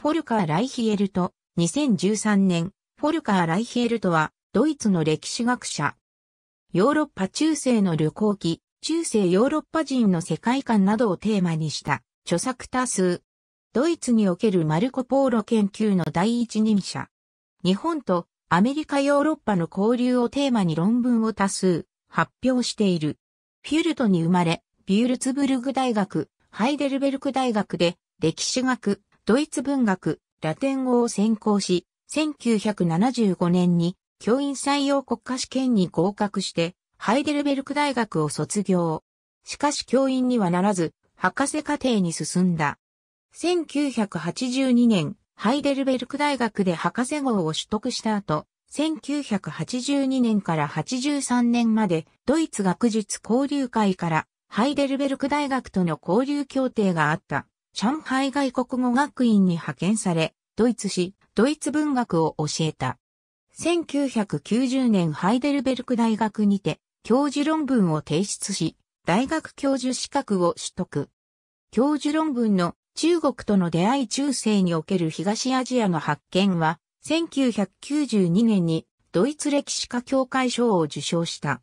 フォルカー・ライヒエルト、2013年、フォルカー・ライヒエルトは、ドイツの歴史学者。ヨーロッパ中世の旅行記、中世ヨーロッパ人の世界観などをテーマにした著作多数。ドイツにおけるマルコ・ポーロ研究の第一人者。日本とアメリカヨーロッパの交流をテーマに論文を多数発表している。フュルトに生まれ、ビュールツブルグ大学、ハイデルベルク大学で歴史学、ドイツ文学、ラテン語を専攻し、1975年に教員採用国家試験に合格して、ハイデルベルク大学を卒業。しかし教員にはならず、博士課程に進んだ。1982年、ハイデルベルク大学で博士号を取得した後、1982年から83年までドイツ学術交流会からハイデルベルク大学との交流協定があった。上海外国語学院に派遣され、ドイツ史、ドイツ文学を教えた。1990年ハイデルベルク大学にて教授論文を提出し、大学教授資格を取得。教授論文の中国との出会い中世における東アジアの発見は、1992年にドイツ歴史家協会賞を受賞した。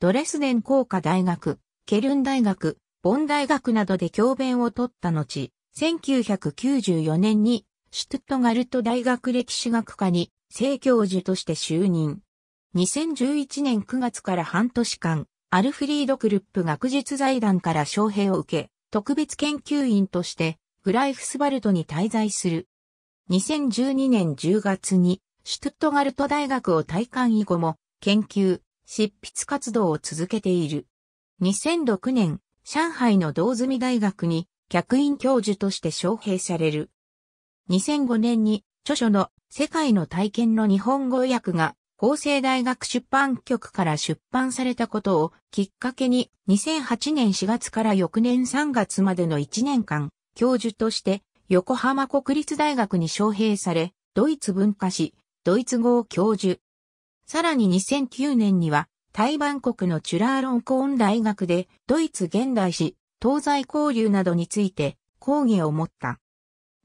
ドレスデン工科大学、ケルン大学、ボン大学などで教鞭を取った後、1994年にシュトゥットガルト大学歴史学科に正教授として就任。2011年9月から半年間、アルフリード・クルップ学術財団から招聘を受け、特別研究員としてグライフスバルトに滞在する。2012年10月にシュトゥットガルト大学を退官以後も研究、執筆活動を続けている。2006年、上海の道積大学に客員教授として招聘される。2005年に著書の世界の体験の日本語訳が法政大学出版局から出版されたことをきっかけに2008年4月から翌年3月までの1年間教授として横浜国立大学に招聘されドイツ文化史、ドイツ語を教授。さらに2009年には台湾国のチュラーロンコーン大学で、ドイツ現代史、東西交流などについて、講義を持った。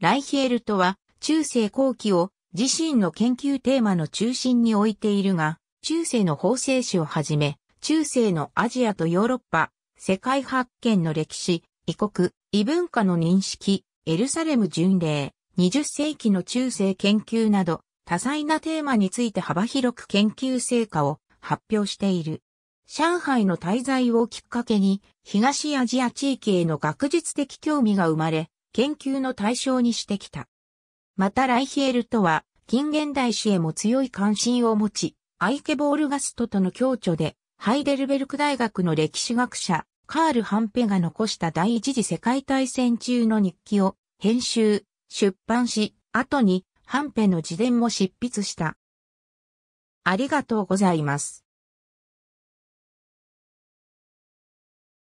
ライヒエルトは、中世後期を自身の研究テーマの中心に置いているが、中世の法制史をはじめ、中世のアジアとヨーロッパ、世界発見の歴史、異国、異文化の認識、エルサレム巡礼、20世紀の中世研究など、多彩なテーマについて幅広く研究成果を発表している。上海の滞在をきっかけに、東アジア地域への学術的興味が生まれ、研究の対象にしてきた。またライヒエルとは、近現代史へも強い関心を持ち、アイケボールガストとの共著で、ハイデルベルク大学の歴史学者、カール・ハンペが残した第一次世界大戦中の日記を編集、出版し、後にハンペの自伝も執筆した。ありがとうございます。